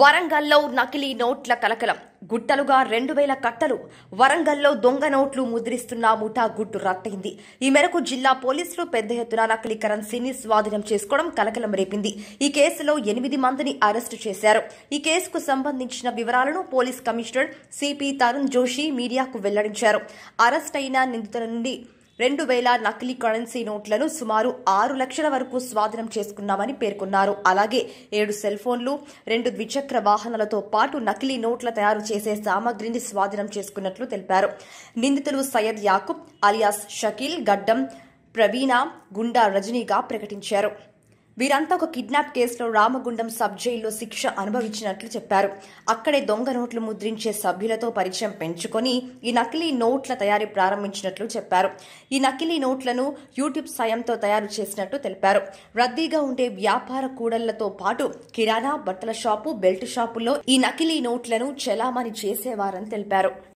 వరంగల్లో నకిలీ నోట్ల కలకలం గుట్టలుగా రెండు వేల కట్టలు వరంగల్లో దొంగ నోట్లు ముద్రిస్తున్న ముఠా గుట్టు రట్టయింది ఈ మేరకు జిల్లా పోలీసులు పెద్ద ఎత్తున నకిలీ కరెన్సీని స్వాధీనం చేసుకోవడం కలకలం రేపింది ఈ కేసులో ఎనిమిది మందిని అరెస్టు చేశారు ఈ కేసుకు సంబంధించిన వివరాలను police commissioner CP Tarun Joshi మీడియాకు వెల్లడించారు అరెస్ట్ అయిన నిందితుల నుండి రెండు వేల నకిలీ కరెన్సీ నోట్లను సుమారు ఆరు లక్షల వరకు స్వాధీనం చేసుకున్నామని పేర్కొన్నారు అలాగే ఏడు సెల్ ఫోన్లు రెండు ద్విచక్ర వాహనాలతో పాటు నకిలీ నోట్ల తయారు చేసే సామాగ్రిని స్వాధీనం చేసుకున్నట్లు తెలిపారు నిందితులు సయ్యద్ యాకూబ్ అలియాస్ షకీల్ గడ్డం ప్రవీణ గుండా రజనీగా ప్రకటించారు వీరంతా ఒక కిడ్నాప్ కేసులో రామగుండం సబ్ జైల్లో శిక్ష అనుభవించినట్లు చెప్పారు అక్కడే దొంగ నోట్లు ముద్రించే సభ్యులతో పరిచయం పెంచుకొని ఈ నకిలీ నోట్ల తయారీ ప్రారంభించినట్లు చెప్పారు ఈ నకిలీ నోట్లను యూట్యూబ్ సాయంతో తయారు చేసినట్లు తెలిపారు రద్దీగా ఉండే వ్యాపార కూడళ్లతో పాటు కిరాణా బట్టల షాపు బెల్ట్ షాపుల్లో ఈ నకిలీ నోట్లను చెలామణి చేసేవారని తెలిపారు